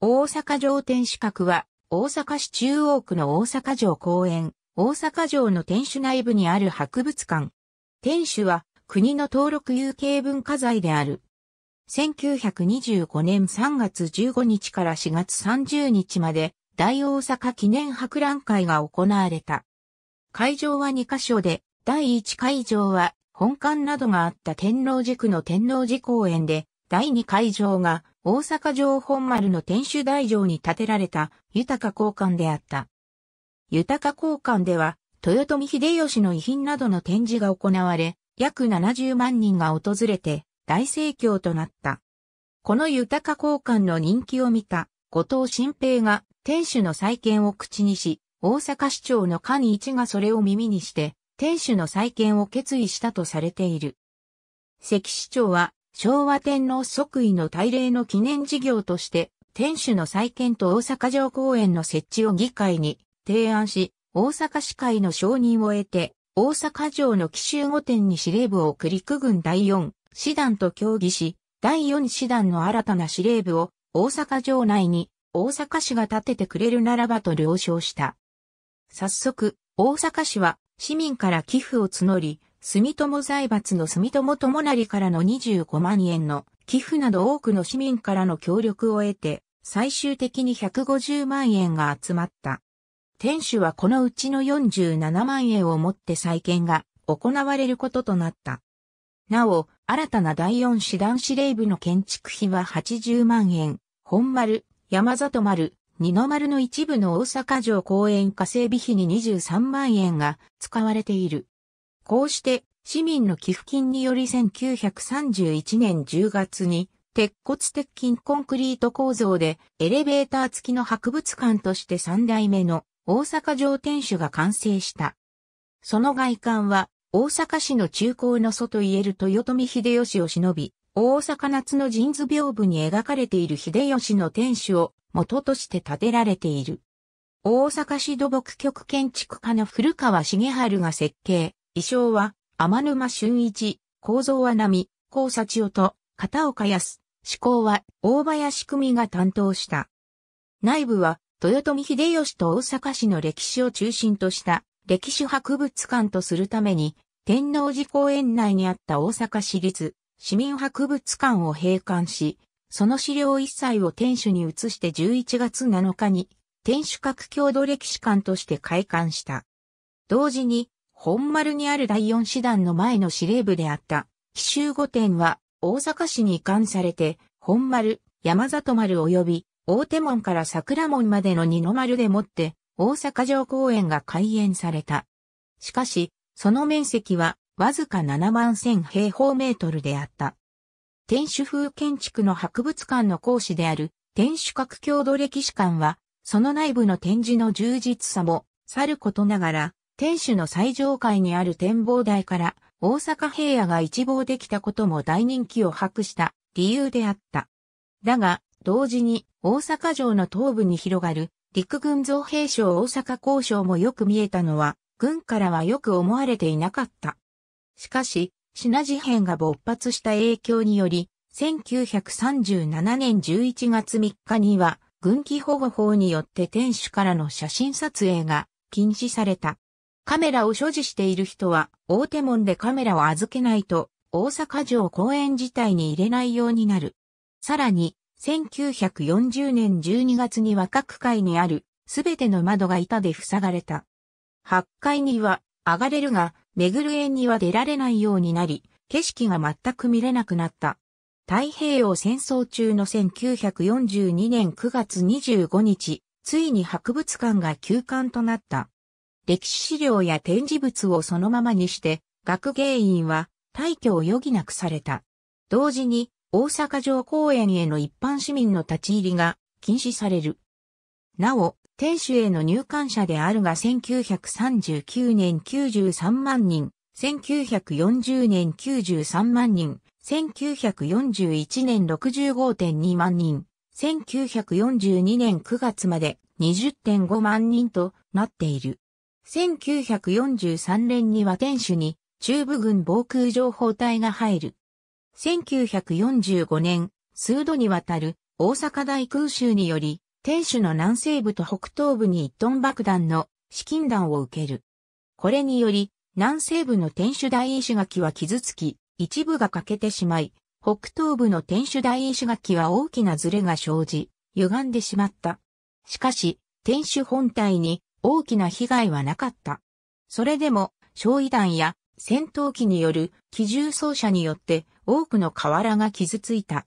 大阪城天守閣は、大阪市中央区の大阪城公園、大阪城の天守内部にある博物館。天守は、国の登録有形文化財である。1925年3月15日から4月30日まで、大大阪記念博覧会が行われた。会場は2カ所で、第1会場は、本館などがあった天王寺区の天王寺公園で、第2会場が大阪城本丸の天守台城に建てられた豊交換であった。豊交換では、豊臣秀吉の遺品などの展示が行われ、約70万人が訪れて大盛況となった。この豊交換の人気を見た後藤新平が天守の再建を口にし、大阪市長の蟹一がそれを耳にして、天守の再建を決意したとされている。関市長は昭和天皇即位の大礼の記念事業として、天守の再建と大阪城公園の設置を議会に提案し、大阪市会の承認を得て、大阪城の奇襲御殿に司令部を送り区軍第4師団と協議し、第4師団の新たな司令部を大阪城内に大阪市が建ててくれるならばと了承した。早速、大阪市は市民から寄付を募り、住友財閥の住友友成からの25万円の寄付など多くの市民からの協力を得て、最終的に150万円が集まった。店主はこのうちの47万円をもって再建が行われることとなった。なお、新たな第四師団司令部の建築費は80万円、本丸、山里丸、二の丸の一部の大阪城公園化整備費に23万円が使われている。こうして、市民の寄付金により1931年10月に、鉄骨鉄筋コンクリート構造で、エレベーター付きの博物館として3代目の大阪城天守が完成した。その外観は、大阪市の中高の祖と言える豊臣秀吉を忍び、大阪夏の神図屏風に描かれている秀吉の天守を元として建てられている。大阪市土木局建築家の古川茂春が設計、衣装は、天沼俊一、構造は波、交差千代と、片岡康、思考は、大林組が担当した。内部は、豊臣秀吉と大阪市の歴史を中心とした歴史博物館とするために、天王寺公園内にあった大阪市立市民博物館を閉館し、その資料一切を天守に移して11月7日に天守閣郷土歴史館として開館した。同時に本丸にある第四師団の前の司令部であった、奇襲御殿は大阪市に移管されて、本丸、山里丸及び大手門から桜門までの二の丸でもって大阪城公園が開園された。しかし、その面積はわずか7万1000平方メートルであった。天守風建築の博物館の講師である天守閣郷土歴史館は、その内部の展示の充実さも、さることながら、天守の最上階にある展望台から大阪平野が一望できたことも大人気を博した理由であった。だが、同時に大阪城の東部に広がる陸軍造兵省大阪交渉もよく見えたのは、軍からはよく思われていなかった。しかし、品事変が勃発した影響により、1937年11月3日には、軍機保護法によって天守からの写真撮影が禁止された。カメラを所持している人は、大手門でカメラを預けないと、大阪城公園自体に入れないようになる。さらに、1940年12月には各階にある、すべての窓が板で塞がれた。8階には、上がれるが、めぐる園には出られないようになり、景色が全く見れなくなった。太平洋戦争中の1942年9月25日、ついに博物館が休館となった。歴史資料や展示物をそのままにして、学芸員は退去を余儀なくされた。同時に、大阪城公園への一般市民の立ち入りが禁止される。なお、天守への入館者であるが1939年93万人、1940年93万人、1941年65.2万人、1942年9月まで20.5万人となっている。1943年には天守に中部軍防空情報隊が入る。1945年、数度にわたる大阪大空襲により、天守の南西部と北東部に一トン爆弾の資金弾を受ける。これにより、南西部の天守大石垣は傷つき、一部が欠けてしまい、北東部の天守大石垣は大きなズレが生じ、歪んでしまった。しかし、天守本体に大きな被害はなかった。それでも、焼夷弾や戦闘機による機銃装射によって多くの瓦が傷ついた。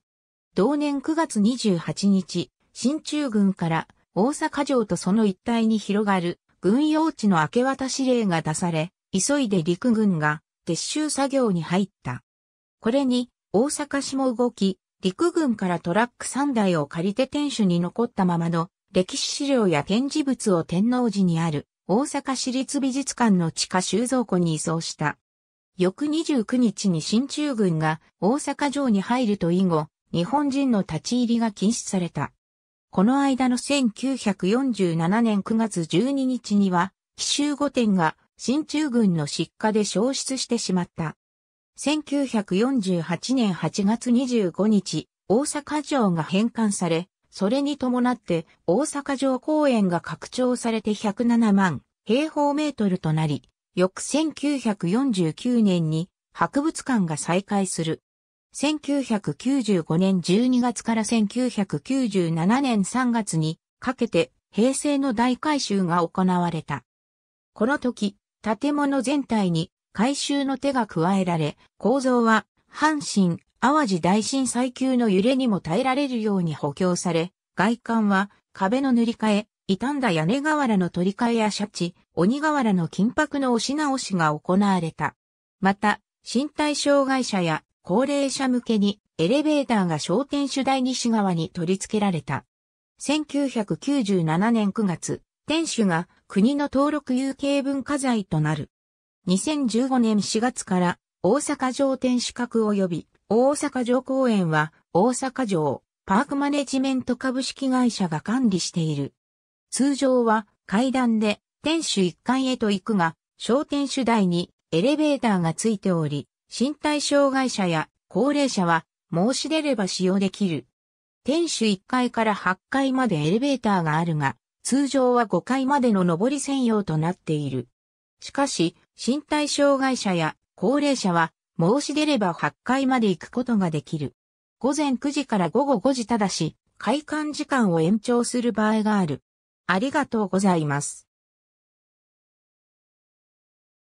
同年9月28日、新中軍から大阪城とその一帯に広がる軍用地の明け渡し令が出され、急いで陸軍が撤収作業に入った。これに大阪市も動き、陸軍からトラック3台を借りて天守に残ったままの歴史資料や展示物を天王寺にある大阪市立美術館の地下収蔵庫に移送した。翌29日に新中軍が大阪城に入ると以後、日本人の立ち入りが禁止された。この間の1947年9月12日には、奇襲御殿が新中軍の失火で消失してしまった。1948年8月25日、大阪城が返還され、それに伴って大阪城公園が拡張されて107万平方メートルとなり、翌1949年に博物館が再開する。1995年12月から1997年3月にかけて平成の大改修が行われた。この時、建物全体に改修の手が加えられ、構造は阪神淡路大震災級の揺れにも耐えられるように補強され、外観は壁の塗り替え、傷んだ屋根瓦の取り替えやシャチ、鬼瓦の金箔の押し直しが行われた。また、身体障害者や高齢者向けにエレベーターが商店主題西側に取り付けられた。1997年9月、店主が国の登録有形文化財となる。2015年4月から大阪城天守閣及び大阪城公園は大阪城パークマネジメント株式会社が管理している。通常は階段で天守1階へと行くが、小天守台にエレベーターがついており、身体障害者や高齢者は申し出れば使用できる。天守1階から8階までエレベーターがあるが、通常は5階までの上り専用となっている。しかし、身体障害者や高齢者は申し出れば8階まで行くことができる。午前9時から午後5時ただし、開館時間を延長する場合がある。ありがとうございます。